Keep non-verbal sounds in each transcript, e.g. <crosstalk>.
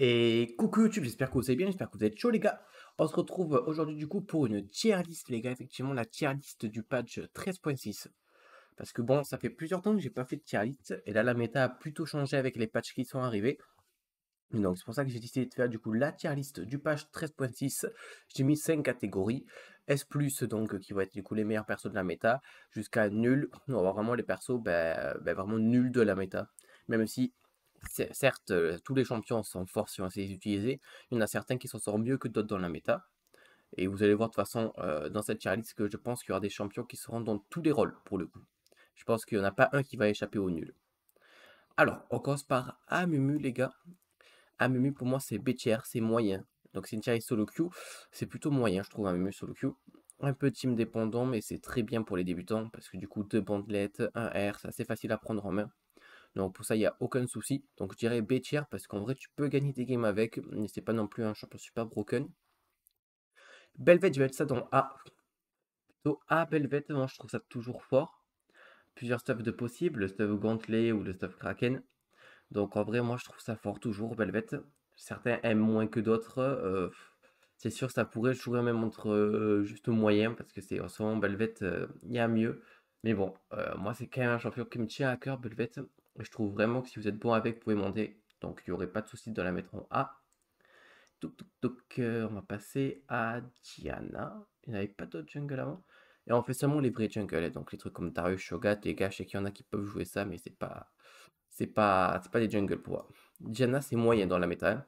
Et coucou YouTube, j'espère que vous allez bien, j'espère que vous êtes chaud les gars. On se retrouve aujourd'hui du coup pour une tier list les gars, effectivement la tier list du patch 13.6. Parce que bon, ça fait plusieurs temps que j'ai pas fait de tier list, et là la méta a plutôt changé avec les patchs qui sont arrivés. donc c'est pour ça que j'ai décidé de faire du coup la tier list du patch 13.6. J'ai mis 5 catégories. S+, donc qui vont être du coup les meilleurs persos de la méta, jusqu'à nul. On va vraiment les persos ben, ben, vraiment nul de la méta. Même si certes, tous les champions sont forts si on sait les Il y en a certains qui s'en sortent mieux que d'autres dans la méta. Et vous allez voir de toute façon dans cette tier que je pense qu'il y aura des champions qui seront dans tous les rôles pour le coup. Je pense qu'il n'y en a pas un qui va échapper au nul. Alors, on commence par Amumu, les gars. Amumu, pour moi, c'est BTR, c'est moyen. Donc, c'est une tier solo queue. C'est plutôt moyen, je trouve, Amumu solo queue. Un peu team dépendant, mais c'est très bien pour les débutants parce que du coup, deux bandelettes, un R, c'est assez facile à prendre en main. Donc pour ça, il n'y a aucun souci. Donc je dirais B tier parce qu'en vrai, tu peux gagner des games avec, mais c'est pas non plus un champion super broken. Belvette, je vais mettre ça dans A. Plutôt A Belvette, moi hein, je trouve ça toujours fort. Plusieurs stuffs de possible, le stuff Gauntlet ou le stuff Kraken. Donc en vrai, moi je trouve ça fort toujours, Belvette. Certains aiment moins que d'autres. Euh, c'est sûr, ça pourrait jouer même entre euh, juste juste moyen, parce que c'est en ce moment, Belvette, euh, il y a mieux. Mais bon, moi c'est quand même un champion qui me tient à cœur, Belvette. Je trouve vraiment que si vous êtes bon avec, vous pouvez monter. Donc il n'y aurait pas de souci de la mettre en A. Donc, euh, on va passer à Diana. Il n'y avait pas d'autres jungles avant. Et on fait seulement les vrais jungles. Hein, donc les trucs comme Darius, Shogat, les gars, je sais qu'il y en a qui peuvent jouer ça, mais c'est pas. C'est pas. pas des jungles pour moi. Diana, c'est moyen dans la méta.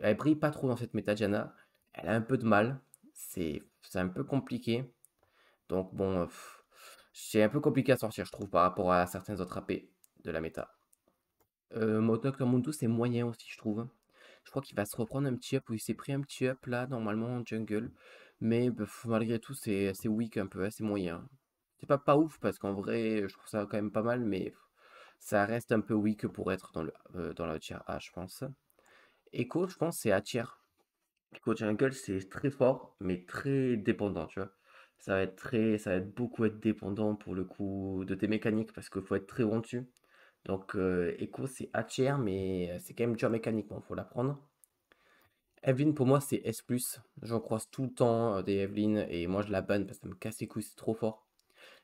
Elle brille pas trop dans cette méta, Diana. Elle a un peu de mal. C'est un peu compliqué. Donc bon. Euh, c'est un peu compliqué à sortir, je trouve, par rapport à certains autres AP de la méta. Euh, c'est moyen aussi, je trouve. Je crois qu'il va se reprendre un petit up. où il s'est pris un petit up là, normalement jungle. Mais malgré tout, c'est assez weak un peu, assez hein, moyen. C'est pas pas ouf parce qu'en vrai, je trouve ça quand même pas mal, mais ça reste un peu weak pour être dans, le, euh, dans la tier A, je pense. Echo, je pense, c'est à tier. Echo jungle, c'est très fort, mais très dépendant, tu vois. Ça va être très, ça va être beaucoup être dépendant pour le coup de tes mécaniques parce qu'il faut être très bon dessus. Donc, euh, Echo, c'est HR, mais euh, c'est quand même dur mécaniquement, faut prendre Evelyn, pour moi, c'est S. J'en croise tout le temps euh, des Evelyn et moi, je la banne parce que ça me casse les couilles, c'est trop fort.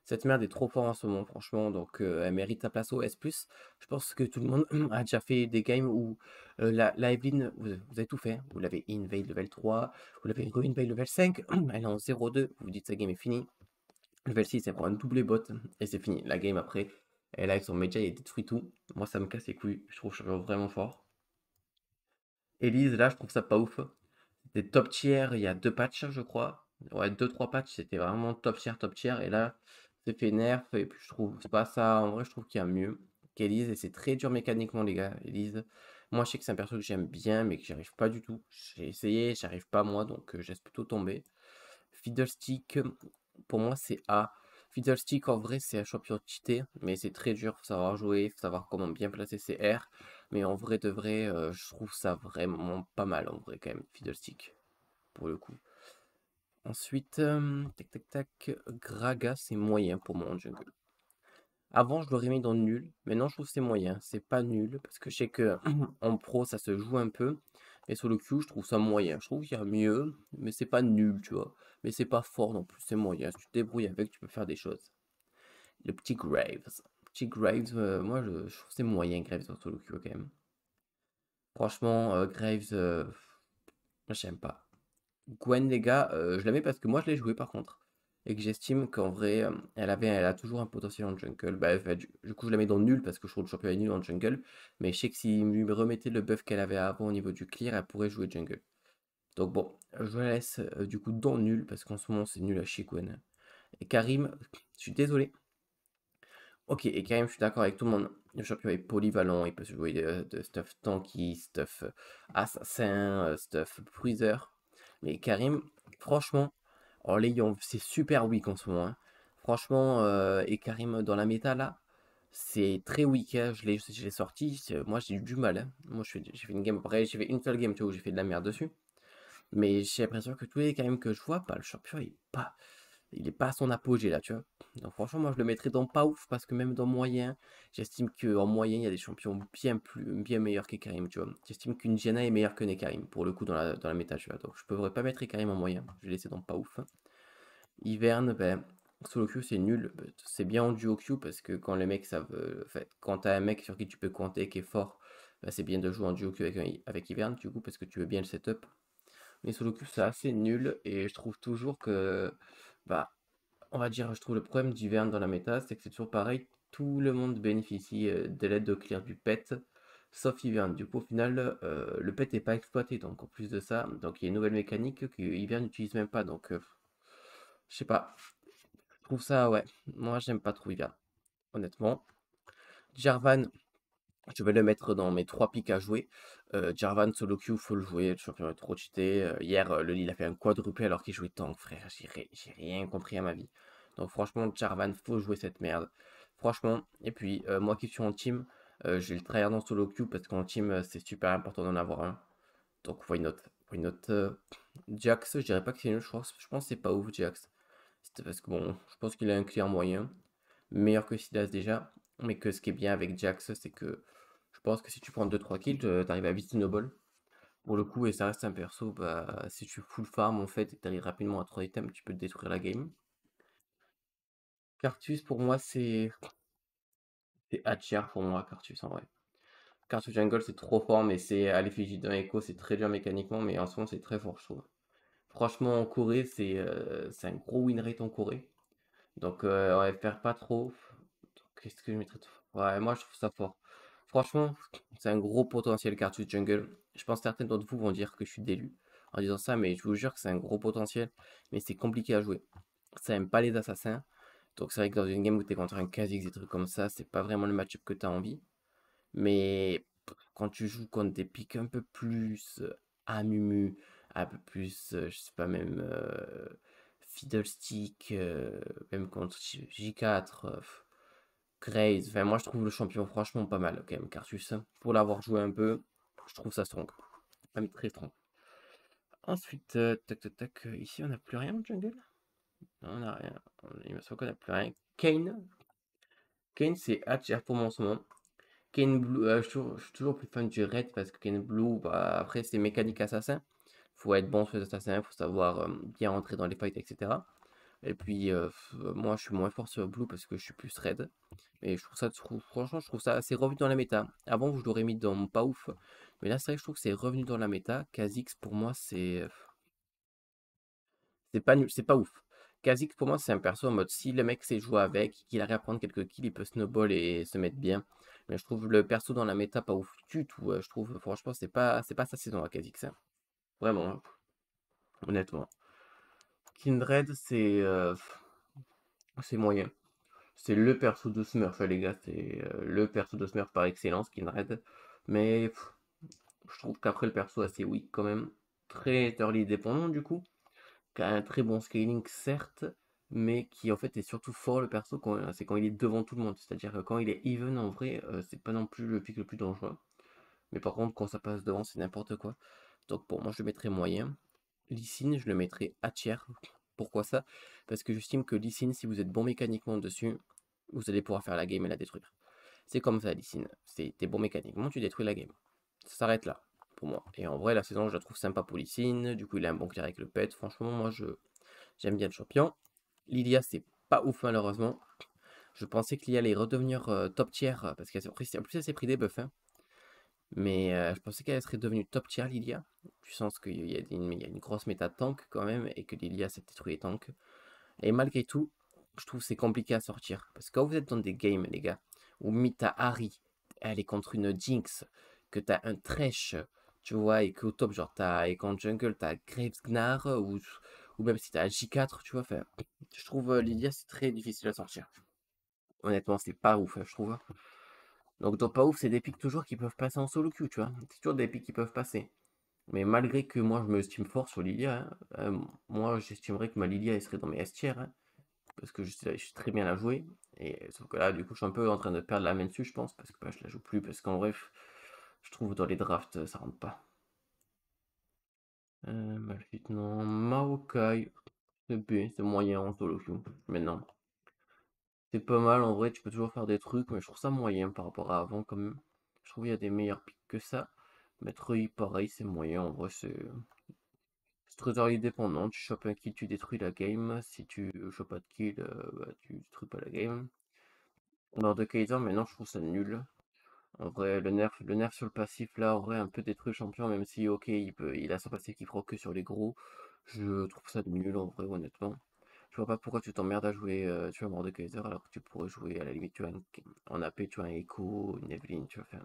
Cette merde est trop fort en ce moment, franchement, donc elle mérite sa place au S. Je pense que tout le monde <clears throat> a déjà fait des games où la, la, Evelyn, vous, avez tout fait. Hein. Vous l'avez invade level 3, vous l'avez level 5, <clears throat> elle est en 0-2, vous vous dites sa game est finie. Level 6, elle prend un double bot et c'est fini. La game après, et là, avec son média, il détruit tout. Moi, ça me casse les couilles. Je trouve vraiment fort. Elise, là, je trouve ça pas ouf. C'était top tier il y a deux patchs, je crois. Ouais, deux, trois patchs, c'était vraiment top tier, top tier. Et là, c'est fait nerf. Et puis, je trouve pas ça. En vrai, je trouve qu'il y a mieux qu'Elise. Et c'est très dur mécaniquement, les gars. Elise, moi, je sais que c'est un perso que j'aime bien, mais que j'arrive pas du tout. J'ai essayé, j'arrive pas moi, donc j'ai euh, je plutôt tomber. Fiddlestick, pour moi, c'est A. Fiddlestick en vrai c'est un champion cheaté, mais c'est très dur, faut savoir jouer, faut savoir comment bien placer ses R. Mais en vrai de vrai, euh, je trouve ça vraiment pas mal en vrai quand même, Fiddlestick, pour le coup. Ensuite, euh, tac tac tac, Graga c'est moyen pour mon jungle. Avant, je l'aurais mis dans nul. Maintenant, je trouve c'est moyen. C'est pas nul parce que je sais que <clears throat> en pro, ça se joue un peu. Et sur le Q, je trouve ça moyen. Je trouve qu'il y a mieux, mais c'est pas nul, tu vois. Mais c'est pas fort non plus, c'est moyen. Si tu te débrouilles avec, tu peux faire des choses. Le petit Graves. Petit Graves, euh, moi, je, je trouve c'est moyen, Graves, sur le Q, quand même. Franchement, euh, Graves, je euh, j'aime pas. Gwen, les gars, je la mets parce que moi, je l'ai joué, par contre et que j'estime qu'en vrai, euh, elle, avait, elle a toujours un potentiel en jungle. Bah, du coup, je la mets dans nul parce que je trouve le championnat nul en jungle. Mais je sais que si lui remettait le buff qu'elle avait avant au niveau du clear, elle pourrait jouer jungle. Donc bon, je la laisse euh, du coup dans nul parce qu'en ce moment, c'est nul à Shikwen. Et Karim, je suis désolé. Ok, et Karim, je suis d'accord avec tout le monde. Le champion est polyvalent, il peut se jouer euh, de, stuff tanky, stuff assassin, stuff bruiser. Mais Karim, franchement, les c'est super weak en ce moment. Hein. Franchement, euh, et Karim dans la méta là, c'est très weak. Hein. Je l'ai sorti, moi j'ai eu du mal. Hein. Moi j'ai fait une game, après j'ai fait une seule game où j'ai fait de la merde dessus. Mais j'ai l'impression que tous les Karim que je vois, pas bah, le champion il est pas il n'est pas à son apogée là, tu vois. Donc franchement, moi je le mettrais dans pas ouf parce que même dans moyen, j'estime qu'en moyen, il y a des champions bien plus bien meilleurs qu'Ekarim, tu vois. J'estime qu'une jena est meilleure que Nekarim pour le coup dans la, dans la méta, tu vois. Donc je ne pourrais pas mettre Ekarim en moyen, je vais laisser dans pas ouf. Hiverne, ben, solo Q c'est nul, c'est bien en duo queue parce que quand les mecs savent, en euh, fait, quand t'as un mec sur qui tu peux compter qui est fort, ben, c'est bien de jouer en duo queue avec, avec Hiverne du coup parce que tu veux bien le setup. Mais solo Q c'est assez nul et je trouve toujours que bah, on va dire, je trouve le problème d'Ivern dans la méta, c'est que c'est toujours pareil, tout le monde bénéficie euh, de l'aide de clear du pet, sauf Hiverne. Du coup, au final, euh, le pet n'est pas exploité, donc en plus de ça, donc il y a une nouvelle mécanique que Hiverne n'utilise même pas, donc euh, je sais pas. Je trouve ça, ouais, moi j'aime pas trop Ivern, honnêtement. Jarvan, je vais le mettre dans mes trois pics à jouer. Euh, Jarvan solo queue, faut le jouer. Le champion est trop cheaté. Euh, hier, euh, le a fait un quadruplé alors qu'il jouait tank, frère. J'ai rien compris à ma vie. Donc, franchement, Jarvan, faut jouer cette merde. Franchement, et puis, moi qui suis en team, j'ai le trahir dans solo queue parce qu'en team, c'est super important d'en avoir un. Donc, why not Why not Jax, je dirais pas que c'est une je pense, je pense que c'est pas ouf, Jax. C'est parce que bon, je pense qu'il a un clear moyen. Meilleur que Silas déjà. Mais que ce qui est bien avec Jax, c'est que je pense que si tu prends 2-3 kills, mmh. euh, t'arrives à vite snowball. Pour le coup, et ça reste un perso, bah, si tu full farm en fait et t'arrives rapidement à 3 items, tu peux détruire la game. Cartus, pour moi, c'est. C'est Hatcher pour moi, Cartus en vrai. Cartus Jungle, c'est trop fort, mais c'est à l'effigie d'un écho, c'est très dur mécaniquement, mais en ce moment, c'est très fort, je trouve. Franchement, en Corée, c'est euh, un gros win rate en Corée. Donc, euh, on va faire pas trop. Qu'est-ce que je mettrais Ouais, moi je trouve ça fort. Franchement, c'est un gros potentiel Cartus Jungle. Je pense que certains d'entre vous vont dire que je suis délu en disant ça, mais je vous jure que c'est un gros potentiel, mais c'est compliqué à jouer. Ça aime pas les assassins. Donc c'est vrai que dans une game où tu es contre un Kha'Zix, des trucs comme ça, c'est pas vraiment le match-up que tu as envie. Mais quand tu joues contre des piques un peu plus euh, Amumu, un peu plus, euh, je sais pas, même euh, Fiddlestick, même contre J4, Graze, moi, je trouve le champion franchement pas mal, quand même, hein. Pour l'avoir joué un peu, je trouve ça strong. Même très strong. Ensuite, euh, tac, tac, tac. Euh, ici, on n'a plus rien jungle On n'a rien. Il me semble qu'on n'a plus rien. Kane. Kane, c'est HR pour moi en ce moment. Kane Blue, euh, je, suis toujours, plus fan du Red parce que Kane Blue, bah, après, c'est mécanique assassin. il Faut être bon sur les assassins, faut savoir bien rentrer dans les fights, etc. Et puis, moi, je suis moins fort sur Blue parce que je suis plus raid. Mais je trouve ça, franchement, je trouve ça assez revenu dans la méta. Avant, je l'aurais mis dans pas ouf. Mais là, c'est vrai que je trouve que c'est revenu dans la méta. Kha'Zix, pour moi, c'est. C'est pas, c'est pas ouf. Kha'Zix, pour moi, c'est un perso en mode si le mec sait jouer avec, qu'il arrive à prendre quelques kills, il peut snowball et se mettre bien. Mais je trouve le perso dans la méta pas ouf du tout. Je trouve, franchement, c'est pas, c'est pas sa saison à hein, Kha'Zix. Hein. Vraiment, hein, honnêtement. Kindred, c'est. c'est moyen. C'est le perso de Smurf, les gars. C'est le perso de Smurf par excellence, Kindred. Mais je trouve qu'après le perso assez oui quand même. Très early dépendant du coup. Qui un très bon scaling, certes. Mais qui en fait est surtout fort le perso, quand, euh, c'est quand il est devant tout le monde. C'est-à-dire que quand il est even en vrai, c'est pas non plus le pic le plus dangereux. Mais par contre, quand ça passe devant, c'est n'importe quoi. Donc pour moi, je mettrais moyen. Lysine, je le mettrai à tiers. Pourquoi ça Parce que j'estime que Lysine, si vous êtes bon mécaniquement dessus, vous allez pouvoir faire la game et la détruire. C'est comme ça, Lysine. T'es bon mécaniquement, tu détruis la game. Ça s'arrête là, pour moi. Et en vrai, la saison, je la trouve sympa pour Lysine. Du coup, il a un bon avec le pet. Franchement, moi, je j'aime bien le champion. Lydia, c'est pas ouf, malheureusement. Je pensais qu'il allait redevenir euh, top tier, parce qu'en plus, elle s'est pris des buffs. Hein. Mais je pensais qu'elle serait devenue top tier Lilia. tu sens qu'il y, y, a une grosse méta tank quand même et que Lilia s'est détruit les tanks. Et malgré tout, je trouve c'est compliqué à sortir. Parce que quand vous êtes dans des games, les gars, où Mita Harry, elle est contre une Jinx, que t'as un Thresh, tu vois, et qu'au top, genre, t'as, et qu'en jungle, t'as Graves Gnar, ou, ou même si t'as J4, tu vois, je trouve euh, Lilia, c'est très difficile à sortir. Honnêtement, c'est pas ouf, hein, je trouve. Hein. Donc dans pas ouf, c'est des pics toujours qui peuvent passer en solo queue, tu vois. C'est toujours des pics qui peuvent passer. Mais malgré que moi je me estime fort sur Lilia, hein, euh, moi j'estimerais que ma Lilia elle serait dans mes S hein, parce que je, suis très bien à jouer. Et sauf que là, du coup, je suis un peu en train de perdre la main dessus, je pense, parce que bah, je la joue plus, parce qu'en bref, je trouve dans les drafts, ça rentre pas. Euh, non, Maokai, c'est moyen en solo queue, maintenant. C'est pas mal en vrai, tu peux toujours faire des trucs, mais je trouve ça moyen par rapport à avant quand même. Je trouve qu'il y a des meilleurs pics que ça. Maître Y, pareil, c'est moyen en vrai, c'est. Trésorier dépendant, tu chopes un kill, tu détruis la game. Si tu chopes pas de kill, euh, bah, tu détruis pas la game. Lors de Kaiser, maintenant je trouve ça nul. En vrai, le nerf, le nerf sur le passif là, aurait un peu détruit le champion, même si ok, il, peut, il a son passif qui fera que sur les gros. Je trouve ça nul en vrai, honnêtement. Je vois pas pourquoi tu t'emmerdes à jouer, euh, tu alors que tu pourrais jouer à la limite, tu en AP, tu vois un Echo, une Evelyn, tu vois.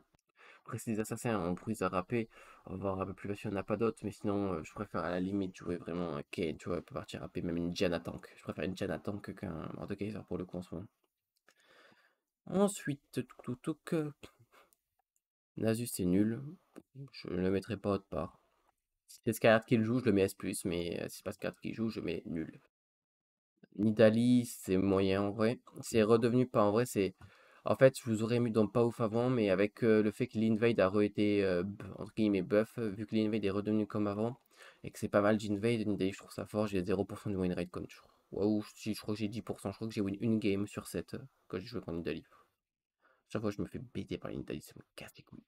après, c'est des assassins, on pourrait à rapper, on va voir un peu plus facile, on n'a pas d'autres, mais sinon, je préfère à la limite jouer vraiment un Kane, tu vois, peut partir rapper, même une Janna Tank. Je préfère une Janna Tank qu'un Mordekaiser pour le coup Ensuite, tout, tout, que. Nasus c'est nul. Je ne le mettrai pas autre part. Si c'est Scarlet qui le joue, je le mets S, mais si c'est pas Scarlet qui joue, je mets nul. Nidali, c'est moyen en vrai. C'est redevenu pas en vrai, c'est. En fait, je vous aurais mis dans pas ouf avant, mais avec le fait que l'invade a re-été, entre guillemets, buff, vu que l'invade est redevenu comme avant, et que c'est pas mal d'invade, Nidali, je trouve ça fort, j'ai 0% de win rate comme toujours. Waouh, je, je, crois que j'ai 10%, je crois que j'ai win une game sur 7 quand j'ai joué contre Nidali. Chaque fois, je me fais bêter par l'Italie, ça me casse les couilles.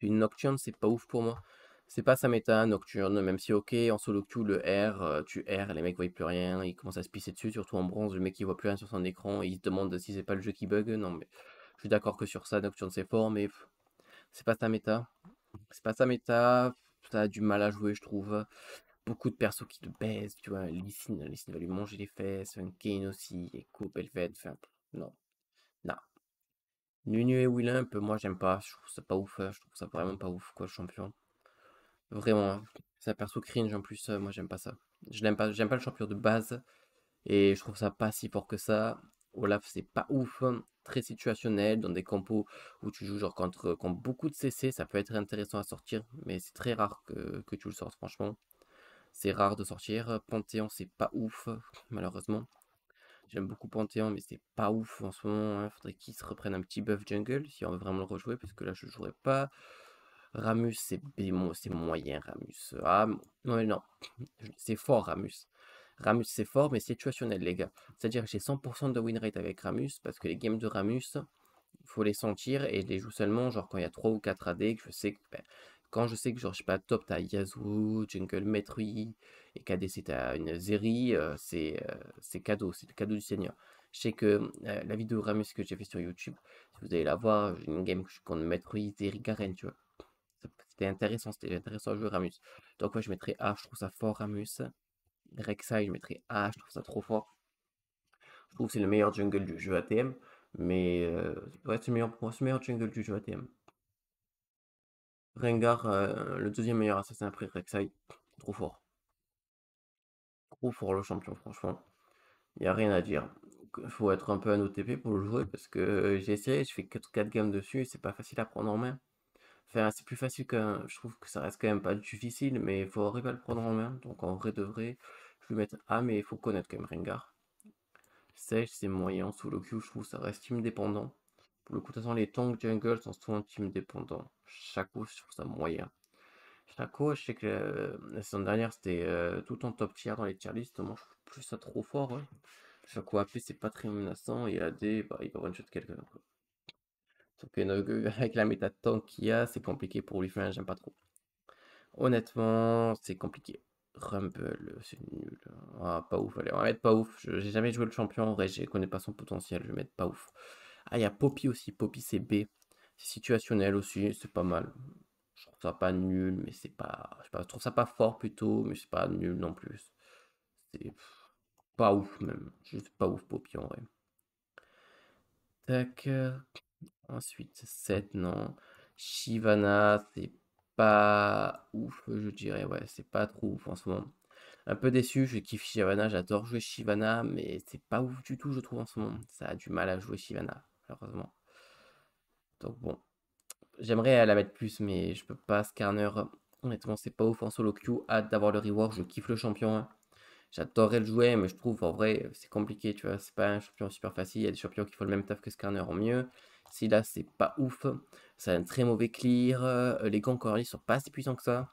Une Nocturne, c'est pas ouf pour moi. C'est pas sa méta nocturne, même si, ok, en solo queue, le R, euh, tu R, les mecs voient plus rien, ils commencent à se pisser dessus, surtout en bronze, le mec il voit plus rien sur son écran, il se demande si c'est pas le jeu qui bug. Non, mais je suis d'accord que sur ça, nocturne c'est fort, mais c'est pas sa méta. C'est pas sa méta, t'as du mal à jouer, je trouve. Beaucoup de persos qui te baissent, tu vois, Lissine, Lissine va lui manger les fesses, Kane aussi, et Coupe, fait enfin, non. Non. Nunu et Willem, moi j'aime pas, je trouve ça pas ouf, hein, je trouve ça vraiment pas ouf, quoi, champion. Vraiment, c'est un hein. perso cringe en plus, euh, moi j'aime pas ça. Je n'aime pas, j'aime pas le champion de base et je trouve ça pas si fort que ça. Olaf, c'est pas ouf, hein. très situationnel, dans des compos où tu joues genre contre, contre beaucoup de CC, ça peut être intéressant à sortir, mais c'est très rare que, tu le sortes, franchement. C'est rare de sortir. Panthéon, c'est pas ouf, malheureusement. J'aime beaucoup Panthéon, mais c'est pas ouf en ce moment. Hein. Faudrait qu'il se reprenne un petit buff jungle si on veut vraiment le rejouer, parce que là je jouerai pas. Ramus, c'est c'est moyen, Ramus. Ah, non, non, c'est fort, Ramus. Ramus, c'est fort, mais situationnel, les gars. C'est-à-dire que j'ai 100% de win rate avec Ramus, parce que les games de Ramus, il faut les sentir, et je les joue seulement, genre, quand il y a 3 ou 4 AD, que je sais que... Ben, quand je sais que, genre, je suis pas, top, t'as Yasuo, Jungle Metrui, et KDC, t'as une Zeri, euh, euh, c'est cadeau, c'est le cadeau du Seigneur. Je sais que euh, la vidéo Ramus que j'ai fait sur YouTube, si vous allez la voir, j'ai une game que je compte Zeri, Garen, tu vois. C'était intéressant, c'était intéressant à jouer Ramus. Donc ouais, je mettrais A, je trouve ça fort Ramus. Rek'Sai, je mettrais A, je trouve ça trop fort. Je trouve que c'est le meilleur jungle du jeu ATM, mais euh, ouais, c'est le meilleur, jungle du jeu ATM. Rengar, euh, le deuxième meilleur assassin après Rek'Sai, trop fort. Trop fort le champion, franchement. Il a rien à dire. Faut être un peu un OTP pour le jouer parce que euh, j'ai essayé, je fais 4, 4 games dessus c'est pas facile à prendre en main. Enfin, c'est plus facile que Je trouve que ça reste quand même pas difficile, mais il faut arriver à le prendre en main. Donc en vrai de je vais mettre A, mais il faut connaître quand même Rengar. Sage, c'est moyen. sous le Q, je trouve ça reste team dépendant. Pour le coup, de toute façon, les tanks jungle sont souvent team dépendant Chaco, je trouve ça moyen. Chaco, je sais que euh, la saison dernière, c'était euh, tout en top tier dans les tier lists. Moi, je trouve plus ça trop fort. Shaco Chaco AP, c'est pas très menaçant. Et AD, bah, il va one-shot quelqu'un. Sauf avec la méta tank qu'il y a, c'est compliqué pour lui. faire j'aime pas trop. Honnêtement, c'est compliqué. Rumble, c'est nul. Ah, pas ouf. Allez, on va mettre pas ouf. J'ai jamais joué le champion en vrai. Je connais pas son potentiel. Je vais mettre pas ouf. Ah, il y a Poppy aussi. Poppy, c'est B. C'est situationnel aussi. C'est pas mal. Je trouve ça pas nul, mais c'est pas... Je, sais trouve ça pas fort plutôt, mais c'est pas nul non plus. C'est pas ouf même. Juste pas ouf Poppy en vrai. Tac. Euh. Ensuite, 7, non. Shivana, c'est pas ouf, je dirais. Ouais, c'est pas trop ouf en ce moment. Un peu déçu, je kiffe Shivana, j'adore jouer Shivana, mais c'est pas ouf du tout, je trouve, en ce moment. Ça a du mal à jouer Shivana, malheureusement. Donc bon. J'aimerais la mettre plus, mais je peux pas. scarner. honnêtement, c'est pas ouf en solo queue. Hâte d'avoir le reward, je kiffe le champion. Hein. J'adorerais le jouer, mais je trouve en vrai, c'est compliqué, tu vois. C'est pas un champion super facile. Il y a des champions qui font le même taf que Skarner, en mieux. Si là, c'est pas ouf. Ça un très mauvais clear. Euh, les gonks en sont pas si puissants que ça.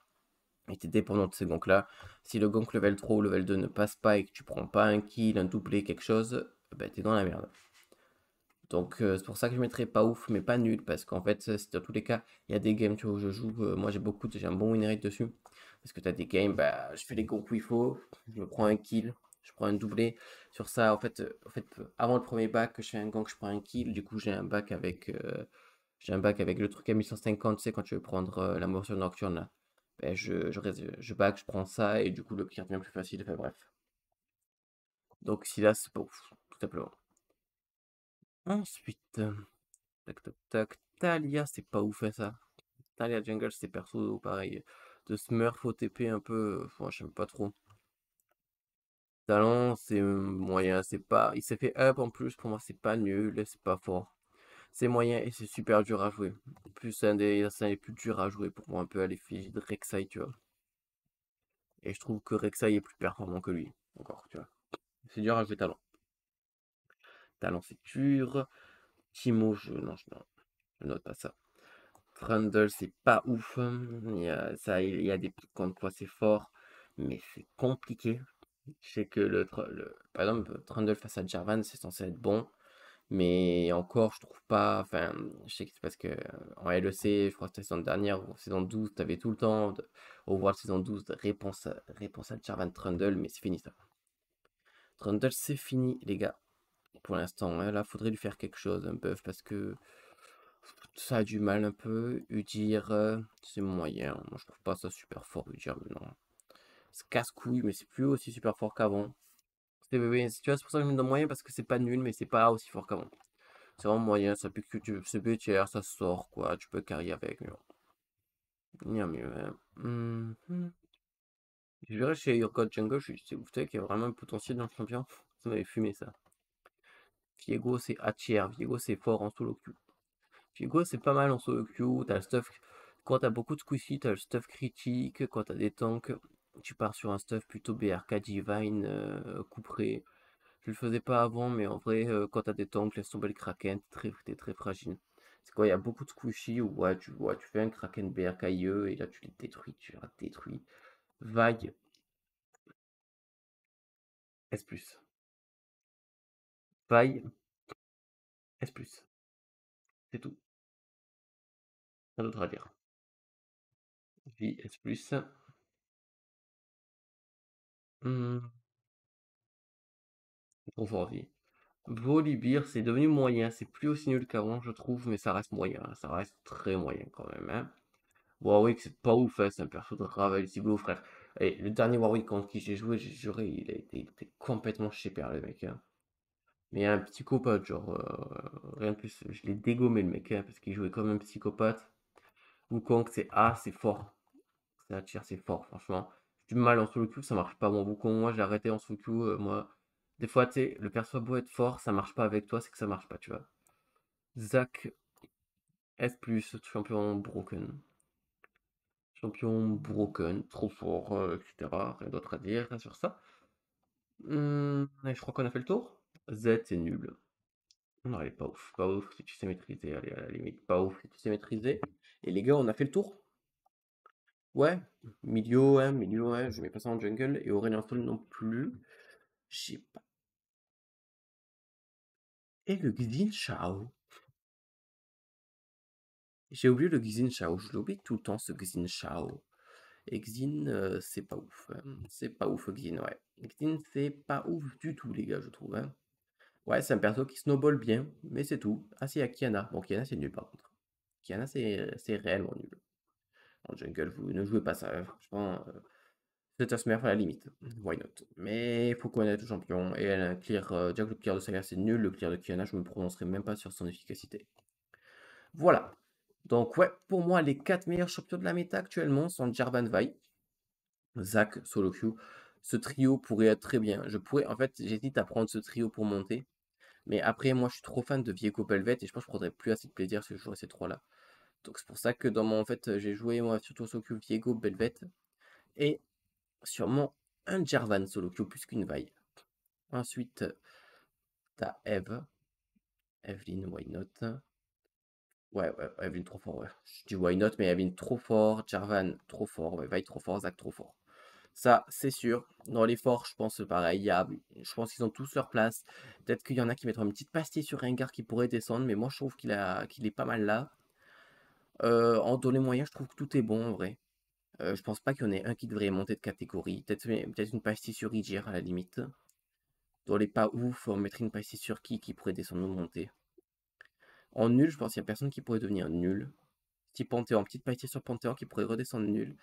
Et t'es dépendant de ces gonks là. Si le gank level 3 ou level 2 ne passe pas et que tu prends pas un kill, un doublé, quelque chose, bah t'es dans la merde. Donc euh, c'est pour ça que je mettrais pas ouf mais pas nul parce qu'en fait dans tous les cas il y a des games tu vois, où je joue, euh, moi j'ai beaucoup, j'ai un bon win rate dessus parce que t'as des games, bah je fais les gonks où il faut, je me prends un kill, je prends un doublé sur ça. En fait, euh, en fait avant le premier bac, je fais un gang je prends un kill. Du coup, j'ai un bac avec euh, j'ai un bac avec le truc à 1150, tu sais, quand tu veux prendre euh, la motion nocturne, ben, je, je, je je prends ça, et du coup, le kill devient plus facile. Enfin, bref. Donc, si là, c'est ouf, tout simplement. Ensuite, tac tac tac, Talia, c'est pas ouf, hein, ça. Talia Jungle, c'est perso, pareil. De Smurf au TP un peu, enfin, j'aime pas trop talent, c'est moyen, c'est pas. Il s'est fait up en plus, pour moi, c'est pas nul, c'est pas fort. C'est moyen et c'est super dur à jouer. En plus, c'est un, des... plus durs à jouer pour moi, un peu à l'effigie de Rek'Sai, tu vois. Et je trouve que Rek'Sai est plus performant que lui, encore, tu vois. C'est dur à jouer talent. Talent, c'est dur. Timo, je. Non, je, note pas ça. Trundle, c'est pas ouf. Il y a, ça, il y a des pics contre quoi c'est fort, mais c'est compliqué. Je sais que, le, par exemple, Trundle euh, face à Jarvan, c'est censé être bon. Mais encore, je trouve pas. Enfin, je sais que c'est parce que en LEC, je crois que la saison dernière, ou saison 12, t'avais tout le temps, au voir saison 12, de réponse, à, réponse à Jarvan Trundle, mais c'est fini ça. Trundle, c'est fini, les gars. Pour l'instant, hein, là, faudrait lui faire quelque chose, un buff, parce que ça a du mal un peu. Udir, euh, c'est moyen. Moi, je trouve pas ça super fort, Udir, mais non. C'est casse couille, mais c'est plus aussi super fort qu'avant. C'est tu c'est pour ça que je moyen parce que c'est pas nul, mais c'est pas aussi fort qu'avant. C'est vraiment moyen, ça pique tu c'est BTR, ça sort quoi, tu peux carry avec, mais mieux mmh Je dirais chez Your God Jungle, je suis qu'il y a vraiment un potentiel dans champion. Ça m'avait fumé ça. Viego c'est tier Viego c'est fort en solo queue. Viego c'est pas mal en solo queue, t'as stuff. Quand t'as beaucoup de squishy, t'as le stuff critique, quand t'as des tanks, tu pars sur un stuff plutôt BRK Divine euh, couperé. Je le faisais pas avant, mais en vrai, euh, quand tu as des tanks, laisse tomber le Kraken, t'es très, très fragile. C'est quoi, il y a beaucoup de squishy où ouais, tu, vois tu fais un Kraken BRK IE et là tu les détruis, tu les détruis. Vague. S. Vaille. S. C'est tout. Rien d'autre à dire. Vie S. Mmh. va envie. c'est devenu moyen. C'est plus aussi nul qu'avant, je trouve, mais ça reste moyen. Hein. Ça reste très moyen quand même. Hein. Warwick, c'est pas ouf. Hein. C'est un perso de si beau frère. Et le dernier Warwick contre qui j'ai joué, j'ai juré, il a été, complètement chez le mec. Mais un psychopathe, genre, euh, rien de plus. Je l'ai dégommé, le mec, parce qu'il jouait comme un psychopathe. Wukong, c'est Ah c'est fort. Ça c'est fort, franchement mal en solo queue, ça marche pas. Bon, beaucoup moi, j'ai arrêté en solo queue. Euh, moi, des fois, tu sais, le perso beau être fort, ça marche pas avec toi, c'est que ça marche pas, tu vois. Zach, S, champion broken. Champion broken, trop fort, euh, etc. Rien d'autre à dire sur ça. Mmh, je crois qu'on a fait le tour. Z, c'est nul. Non, elle est pas ouf. Pas ouf si tu sais maîtriser. Allez, à la limite, pas ouf si tu sais maîtriser. Et les gars, on a fait le tour. Ouais, milieu, hein, milieu, ouais, je mets pas ça en jungle. Et Aurélien Sol non plus. J'ai pas. Et le Xin Shao. J'ai oublié le Xin Shao. Je l'oublie tout le temps, ce Xin Shao. Et Xin, euh, c'est pas ouf. Hein. C'est pas ouf, Xin, ouais. Xin, c'est pas ouf du tout, les gars, je trouve. Hein. Ouais, c'est un perso qui snowball bien, mais c'est tout. Ah, c'est à Kiana. Bon, Kiana, c'est nul, par contre. Kiana, c'est euh, réellement nul. En oh, jungle, vous ne jouez pas ça. Je c'est un smurf à la limite. Why not Mais il faut connaître le champion. Et elle a un clear. Euh, le clear de Saga, c'est nul. Le clear de Kiana, je ne me prononcerai même pas sur son efficacité. Voilà. Donc, ouais, pour moi, les 4 meilleurs champions de la méta actuellement sont Jarvan Vai, Zach, Solo Ce trio pourrait être très bien. Je pourrais, en fait, j'hésite à prendre ce trio pour monter. Mais après, moi, je suis trop fan de Vieco Pelvet et je pense que je ne prendrais plus assez de plaisir si je jouais ces trois-là. Donc c'est pour ça que dans mon fait j'ai joué moi surtout solo Diego Belvette. et sûrement un Jarvan solo plus qu'une vaille. Ensuite t'as Eve, Evelyn why not. Ouais ouais Evelyn trop fort Je dis why not mais Evelyn trop fort, Jarvan trop fort, ouais, Vaille trop fort, Zach trop fort. Ça, c'est sûr. Dans les forts, je pense pareil. je pense qu'ils ont tous leur place. Peut-être qu'il y en a qui mettront une petite pastille sur Rengar qui pourrait descendre, mais moi je trouve qu'il a... qu'il est pas mal là en dans les moyens, je trouve que tout est bon en vrai. je pense pas qu'il y en ait un qui devrait monter de catégorie. Peut-être peut une pastille sur Igir à la limite. Dans les pas ouf, on mettrait une pastille sur qui qui pourrait descendre ou monter. En nul, je pense qu'il n'y a personne qui pourrait devenir nul. Petit Panthéon, petite pastille sur Panthéon qui pourrait redescendre nul.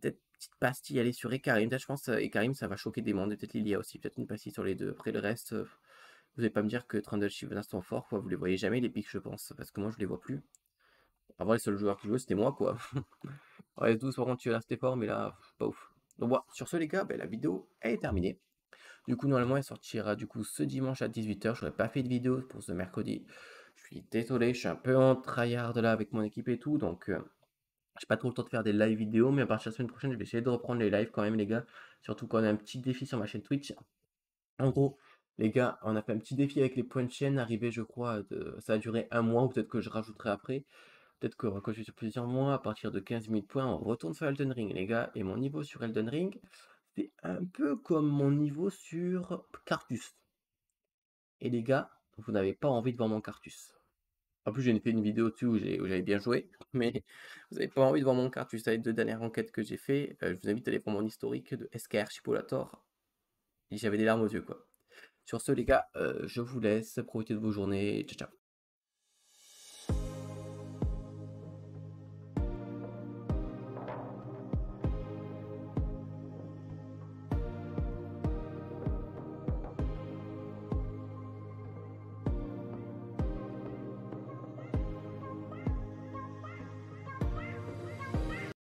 Peut-être petite pastille aller sur Ekarim. Peut-être je pense euh, Ekarim ça va choquer des mondes. Peut-être Lilia aussi. Peut-être une pastille sur les deux. Après le reste, euh, vous allez pas me dire que Trundle Shivana sont forts. Quoi. Vous les voyez jamais les pics, je pense. Parce que moi je les vois plus. Avant, les seuls joueurs qui jouaient, c'était moi, quoi. en S12, par contre, tu la fort, mais là, pas ouf. Donc voilà, sur ce, les gars, ben, la vidéo, est terminée. Du coup, normalement, elle sortira du coup ce dimanche à 18h. J'aurais pas fait de vidéo pour ce mercredi. Je suis désolé, je suis un peu en tryhard là avec mon équipe et tout. Donc, euh, j'ai pas trop le temps de faire des live vidéos. Mais à partir de la semaine prochaine, je vais essayer de reprendre les lives quand même, les gars. Surtout qu'on a un petit défi sur ma chaîne Twitch. En gros, les gars, on a fait un petit défi avec les points de chaîne. Arrivé, je crois, de... ça a duré un mois ou peut-être que je rajouterai après. Peut-être que quand je suis sur plusieurs mois, à partir de 15 000 points, on retourne sur Elden Ring, les gars. Et mon niveau sur Elden Ring, c'est un peu comme mon niveau sur Cartus. Et les gars, vous n'avez pas envie de voir mon Cartus. En plus, j'ai fait une vidéo dessus où j'avais bien joué, <laughs> mais vous n'avez pas envie de voir mon Cartus. Ça les deux dernières enquêtes que j'ai fait. Euh, je vous invite à aller voir mon historique de SKR Et J'avais des larmes aux yeux, quoi. Sur ce, les gars, euh, je vous laisse. Profitez de vos journées. Ciao, ciao.